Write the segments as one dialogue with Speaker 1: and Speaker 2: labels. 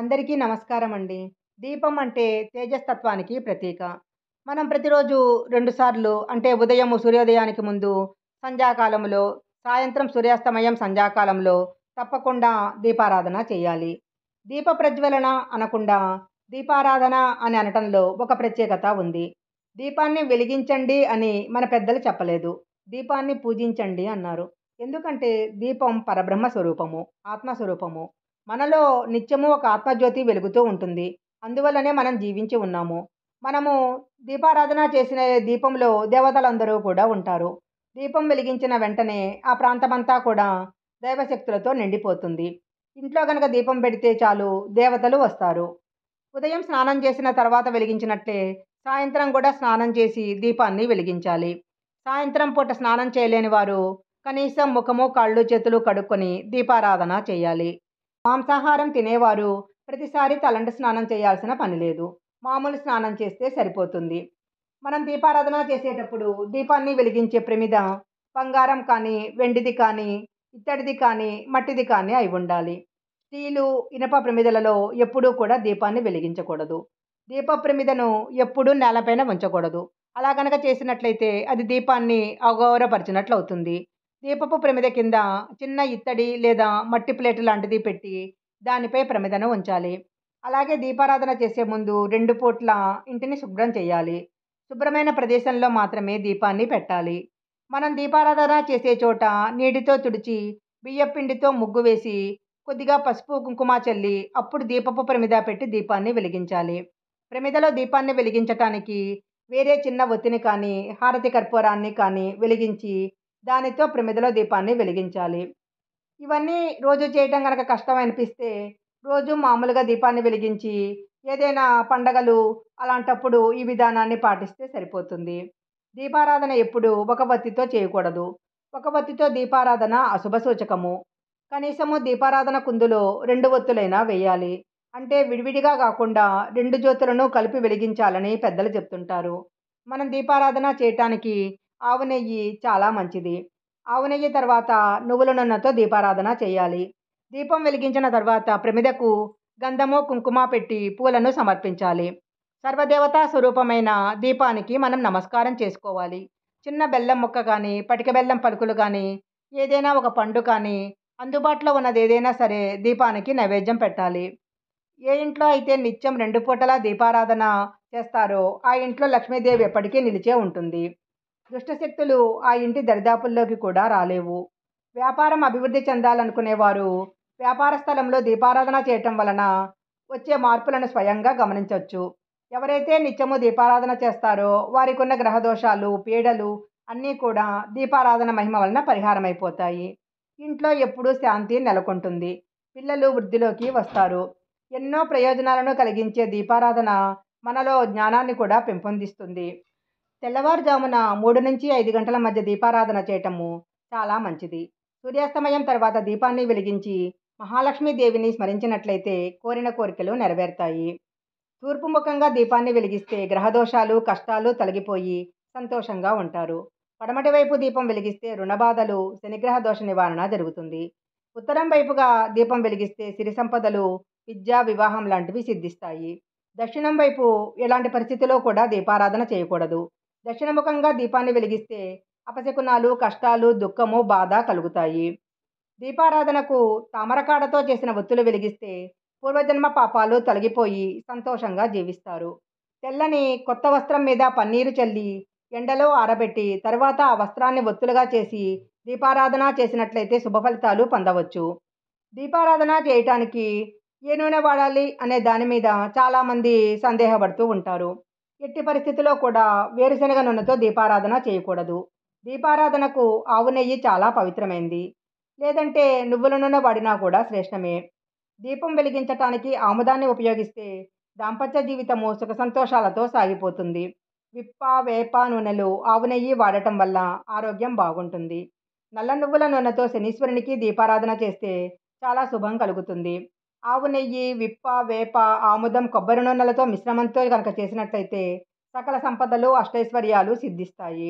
Speaker 1: అందరికీ నమస్కారం అండి దీపం అంటే తేజస్తత్వానికి ప్రతీక మనం ప్రతిరోజు రెండుసార్లు అంటే ఉదయం సూర్యోదయానికి ముందు సంధ్యాకాలంలో సాయంత్రం సూర్యాస్తమయం సంధ్యాకాలంలో తప్పకుండా దీపారాధన చేయాలి దీప ప్రజ్వలన అనకుండా దీపారాధన అని అనటంలో ఒక ప్రత్యేకత ఉంది దీపాన్ని వెలిగించండి అని మన పెద్దలు చెప్పలేదు దీపాన్ని పూజించండి అన్నారు ఎందుకంటే దీపం పరబ్రహ్మ స్వరూపము ఆత్మస్వరూపము మనలో నిత్యము ఒక ఆత్మజ్యోతి వెలుగుతూ ఉంటుంది అందువల్లనే మనం జీవించి ఉన్నాము మనము దీపారాధన చేసిన దీపంలో దేవతలందరూ కూడా ఉంటారు దీపం వెలిగించిన వెంటనే ఆ ప్రాంతమంతా కూడా దైవశక్తులతో నిండిపోతుంది ఇంట్లో కనుక దీపం పెడితే చాలు దేవతలు వస్తారు ఉదయం స్నానం చేసిన తర్వాత వెలిగించినట్లే సాయంత్రం కూడా స్నానం చేసి దీపాన్ని వెలిగించాలి సాయంత్రం పూట స్నానం చేయలేని వారు కనీసం ముఖము కాళ్ళు చేతులు కడుక్కొని దీపారాధన చేయాలి మాంసాహారం తినేవారు ప్రతిసారి తలంట స్నానం చేయాల్సిన పని లేదు మామూలు స్నానం చేస్తే సరిపోతుంది మనం దీపారాధన చేసేటప్పుడు దీపాన్ని వెలిగించే ప్రమిద బంగారం కానీ వెండిది కానీ ఇత్తడిది కానీ మట్టిది కానీ అయి ఉండాలి స్టీలు ఇనప ప్రమిదలలో ఎప్పుడూ కూడా దీపాన్ని వెలిగించకూడదు దీప ప్రమిదను ఎప్పుడూ నేలపైన ఉంచకూడదు అలా కనుక చేసినట్లయితే అది దీపాన్ని అగౌరవపరిచినట్లు అవుతుంది దీపపు ప్రమిద కింద చిన్న ఇత్తడి లేదా మట్టి ప్లేట్ లాంటిది పెట్టి దానిపై ప్రమిదను ఉంచాలి అలాగే దీపారాధన చేసే ముందు రెండు పూట్ల ఇంటిని శుభ్రం చేయాలి శుభ్రమైన ప్రదేశంలో మాత్రమే దీపాన్ని పెట్టాలి మనం దీపారాధన చేసే చోట నీటితో తుడిచి బియ్యపిండితో ముగ్గు వేసి కొద్దిగా పసుపు కుంకుమ చల్లి అప్పుడు దీపపు ప్రమిద పెట్టి దీపాన్ని వెలిగించాలి ప్రమిదలో దీపాన్ని వెలిగించటానికి వేరే చిన్న ఒత్తిని కానీ హారతి కర్పూరాన్ని కానీ వెలిగించి దానితో ప్రమిదలో దీపాన్ని వెలిగించాలి ఇవన్నీ రోజు చేయటం కనుక కష్టం అనిపిస్తే రోజు మామూలుగా దీపాన్ని వెలిగించి ఏదైనా పండగలు అలాంటప్పుడు ఈ విధానాన్ని పాటిస్తే సరిపోతుంది దీపారాధన ఎప్పుడు ఒక బత్తితో చేయకూడదు ఒక బత్తితో దీపారాధన అశుభ సూచకము కనీసము దీపారాధన కుందులో రెండు ఒత్తులైనా వేయాలి అంటే విడివిడిగా కాకుండా రెండు జ్యోతులను కలిపి వెలిగించాలని పెద్దలు చెప్తుంటారు మనం దీపారాధన చేయటానికి ఆవు నెయ్యి చాలా మంచిది ఆవు నెయ్యి తర్వాత నువ్వుల నూనెతో దీపారాధన చేయాలి దీపం వెలిగించిన తర్వాత ప్రమిదకు గంధము కుంకుమ పెట్టి పూలను సమర్పించాలి సర్వదేవతా స్వరూపమైన దీపానికి మనం నమస్కారం చేసుకోవాలి చిన్న బెల్లం ముక్క కానీ పటిక బెల్లం పలుకులు కానీ ఏదైనా ఒక పండు కానీ అందుబాటులో ఉన్నది ఏదైనా సరే దీపానికి నైవేద్యం పెట్టాలి ఏ ఇంట్లో అయితే నిత్యం రెండు పూటలా దీపారాధన చేస్తారో ఆ ఇంట్లో లక్ష్మీదేవి ఎప్పటికీ నిలిచే ఉంటుంది దుష్టశక్తులు ఆ ఇంటి దరిదాపుల్లోకి కూడా రాలేవు వ్యాపారం అభివృద్ధి చెందాలనుకునేవారు వ్యాపార స్థలంలో దీపారాధన చేయటం వలన వచ్చే మార్పులను స్వయంగా గమనించవచ్చు ఎవరైతే నిత్యము దీపారాధన చేస్తారో వారికి ఉన్న గ్రహదోషాలు పీడలు అన్నీ కూడా దీపారాధన మహిమ వలన పరిహారం అయిపోతాయి ఇంట్లో ఎప్పుడూ శాంతి నెలకొంటుంది పిల్లలు వృద్ధిలోకి వస్తారు ఎన్నో ప్రయోజనాలను కలిగించే దీపారాధన మనలో జ్ఞానాన్ని కూడా పెంపొందిస్తుంది తెల్లవారుజామున మూడు నుంచి ఐదు గంటల మధ్య దీపారాధన చేయటము చాలా మంచిది సూర్యాస్తమయం తర్వాత దీపాన్ని వెలిగించి మహాలక్ష్మీదేవిని స్మరించినట్లయితే కోరిన కోరికలు నెరవేరుతాయి తూర్పు ముఖంగా దీపాన్ని వెలిగిస్తే గ్రహదోషాలు కష్టాలు తొలగిపోయి సంతోషంగా ఉంటారు పడమటి వైపు దీపం వెలిగిస్తే రుణబాధలు శనిగ్రహ దోష నివారణ జరుగుతుంది ఉత్తరం వైపుగా దీపం వెలిగిస్తే సిరి సంపదలు విద్య వివాహం లాంటివి సిద్ధిస్తాయి దక్షిణం వైపు ఎలాంటి పరిస్థితిలో కూడా దీపారాధన చేయకూడదు దక్షిణముఖంగా దీపాన్ని వెలిగిస్తే అపశకునాలు కష్టాలు దుఃఖము బాధ కలుగుతాయి దీపారాధనకు తామరకాడతో చేసిన ఒత్తులు వెలిగిస్తే పూర్వజన్మ పాపాలు తొలగిపోయి సంతోషంగా జీవిస్తారు తెల్లని కొత్త వస్త్రం మీద పన్నీరు చల్లి ఎండలో ఆరబెట్టి తర్వాత ఆ వస్త్రాన్ని ఒత్తులుగా చేసి దీపారాధన చేసినట్లయితే శుభ ఫలితాలు పొందవచ్చు దీపారాధన చేయటానికి ఏ నూనె వాడాలి అనే దాని మీద చాలామంది సందేహపడుతూ ఉంటారు ఎట్టి పరిస్థితిలో కూడా వేరుశనగ నూనెతో దీపారాధన చేయకూడదు దీపారాధనకు ఆవు నెయ్యి చాలా పవిత్రమైంది లేదంటే నువ్వుల నూనె వాడినా కూడా శ్రేష్టమే దీపం వెలిగించటానికి ఆముదాన్ని ఉపయోగిస్తే దాంపత్య జీవితము సుఖ సంతోషాలతో సాగిపోతుంది విప్ప వేప నూనెలు ఆవు నెయ్యి వాడటం వల్ల ఆరోగ్యం బాగుంటుంది నల్ల నువ్వుల నూనెతో శనీశ్వరునికి దీపారాధన చేస్తే చాలా శుభం కలుగుతుంది ఆవు నెయ్యి విప్ప వేప ఆముదం కొబ్బరి నూనెలతో మిశ్రమంతో కనుక చేసినట్లయితే సకల సంపదలు అష్టైశ్వర్యాలు సిద్ధిస్తాయి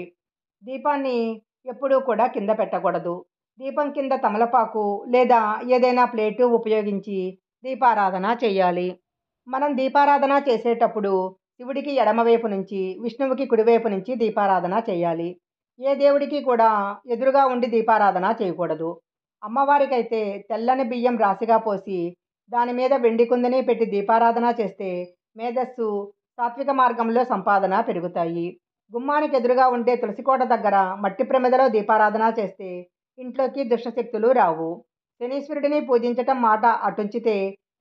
Speaker 1: దీపాన్ని ఎప్పుడూ కూడా కింద పెట్టకూడదు దీపం కింద తమలపాకు లేదా ఏదైనా ప్లేటు ఉపయోగించి దీపారాధన చేయాలి మనం దీపారాధన చేసేటప్పుడు శివుడికి ఎడమవైపు నుంచి విష్ణువుకి కుడివైపు నుంచి దీపారాధన చేయాలి ఏ దేవుడికి కూడా ఎదురుగా ఉండి దీపారాధన చేయకూడదు అమ్మవారికైతే తెల్లని బియ్యం రాశిగా పోసి దాని మీద వెండి కుందని పెట్టి దీపారాధన చేస్తే మేధస్సు సాత్విక మార్గంలో సంపాదన పెరుగుతాయి గుమ్మానికి ఎదురుగా ఉండే తులసికోట దగ్గర మట్టి ప్రమిదలో దీపారాధన చేస్తే ఇంట్లోకి దుష్టశక్తులు రావు శనీశ్వరుడిని పూజించటం మాట అటుంచితే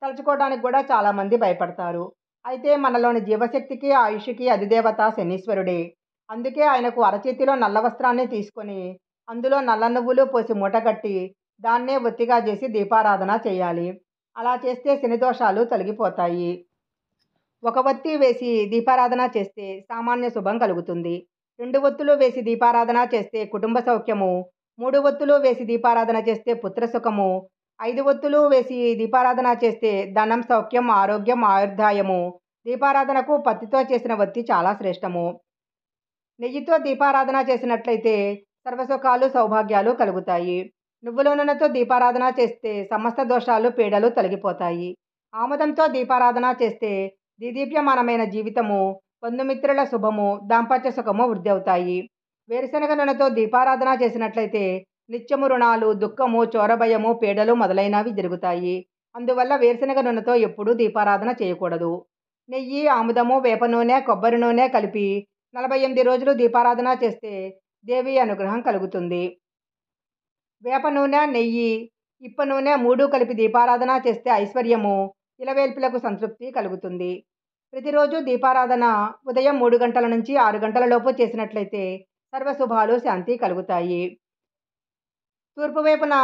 Speaker 1: తలుచుకోవడానికి కూడా చాలామంది భయపడతారు అయితే మనలోని జీవశక్తికి ఆయుష్కి అధిదేవత శనీశ్వరుడే అందుకే ఆయనకు అరచేతిలో నల్ల వస్త్రాన్ని తీసుకొని అందులో నల్ల నువ్వులు పోసి మూటగట్టి దాన్నే ఒత్తిగా చేసి దీపారాధన చేయాలి అలా చేస్తే శనిదోషాలు తొలగిపోతాయి ఒక ఒత్తి వేసి దీపారాధన చేస్తే సామాన్య శుభం కలుగుతుంది రెండు ఒత్తులు వేసి దీపారాధన చేస్తే కుటుంబ సౌఖ్యము మూడు ఒత్తులు వేసి దీపారాధన చేస్తే పుత్రసుఖము ఐదు ఒత్తులు వేసి దీపారాధన చేస్తే ధనం సౌఖ్యం ఆరోగ్యం ఆయుర్దాయము దీపారాధనకు పత్తితో చేసిన వత్తి చాలా శ్రేష్టము నెయ్యితో దీపారాధన చేసినట్లయితే సర్వసుఖాలు సౌభాగ్యాలు కలుగుతాయి నువ్వుల నూనెతో దీపారాధన చేస్తే సమస్త దోషాలు పీడలు తొలగిపోతాయి ఆముదంతో దీపారాధన చేస్తే దిదీప్యమానమైన జీవితము బంధుమిత్రుల శుభము దాంపత్య సుఖము వృద్ధి అవుతాయి వేరుశనగ నూనెతో దీపారాధన చేసినట్లయితే నిత్యము రుణాలు దుఃఖము చోరభయము పీడలు మొదలైనవి జరుగుతాయి అందువల్ల వేరుశనగ నూనెతో ఎప్పుడూ దీపారాధన చేయకూడదు నెయ్యి ఆముదము వేప నూనె కొబ్బరి నూనె కలిపి నలభై ఎనిమిది రోజులు దీపారాధన చేస్తే దేవి అనుగ్రహం కలుగుతుంది వేప నూనె నెయ్యి ఇప్ప నూనె మూడు కలిపి దీపారాధన చేస్తే ఐశ్వర్యము ఇలవేల్పులకు సంతృప్తి కలుగుతుంది ప్రతిరోజు దీపారాధన ఉదయం మూడు గంటల నుంచి ఆరు గంటల లోపు చేసినట్లయితే సర్వశుభాలు శాంతి కలుగుతాయి తూర్పు వైపున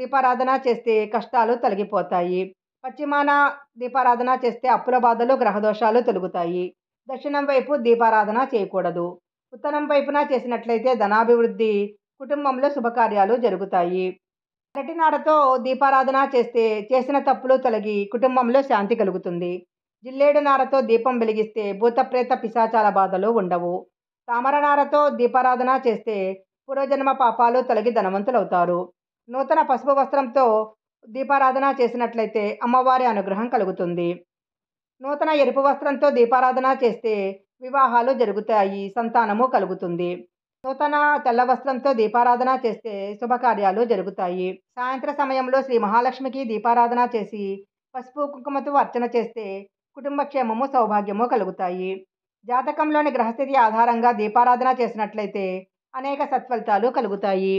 Speaker 1: దీపారాధన చేస్తే కష్టాలు తొలగిపోతాయి పశ్చిమాన దీపారాధన చేస్తే అప్పుల బాధలు గ్రహదోషాలు తొలుగుతాయి దక్షిణం వైపు దీపారాధన చేయకూడదు ఉత్తరం వైపున చేసినట్లయితే ధనాభివృద్ధి కుటుంబంలో శుభకార్యాలు జరుగుతాయి అరటినాడతో దీపారాధన చేస్తే చేసిన తప్పులు తొలగి కుటుంబంలో శాంతి కలుగుతుంది జిల్లేడు నారతో దీపం వెలిగిస్తే భూతప్రేత పిశాచాల బాధలు ఉండవు తామరనారతో దీపారాధన చేస్తే పూర్వజన్మ పాపాలు తొలగి ధనవంతులవుతారు నూతన పసుపు వస్త్రంతో దీపారాధన చేసినట్లయితే అమ్మవారి అనుగ్రహం కలుగుతుంది నూతన ఎరుపు వస్త్రంతో దీపారాధన చేస్తే వివాహాలు జరుగుతాయి సంతానము కలుగుతుంది నూతన తెల్ల వస్త్రంతో దీపారాధన చేస్తే శుభకార్యాలు జరుగుతాయి సాయంత్ర సమయంలో శ్రీ మహాలక్ష్మికి దీపారాధన చేసి పసుపు కుంకుమతో అర్చన చేస్తే కుటుంబక్షేమము సౌభాగ్యము కలుగుతాయి జాతకంలోని గ్రహస్థితి ఆధారంగా దీపారాధన చేసినట్లయితే అనేక సత్ఫలితాలు కలుగుతాయి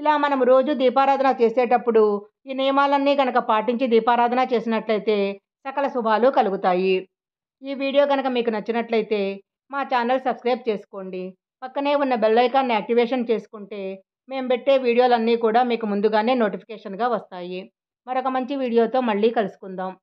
Speaker 1: ఇలా మనం రోజు దీపారాధన చేసేటప్పుడు ఈ నియమాలన్నీ కనుక పాటించి దీపారాధన చేసినట్లయితే సకల శుభాలు కలుగుతాయి ఈ వీడియో కనుక మీకు నచ్చినట్లయితే మా ఛానల్ సబ్స్క్రైబ్ చేసుకోండి పక్కనే ఉన్న బెల్ ఐకాన్ని యాక్టివేషన్ చేసుకుంటే మేము పెట్టే వీడియోలన్నీ కూడా మీకు ముందుగానే నోటిఫికేషన్గా వస్తాయి మరొక మంచి వీడియోతో మళ్ళీ కలుసుకుందాం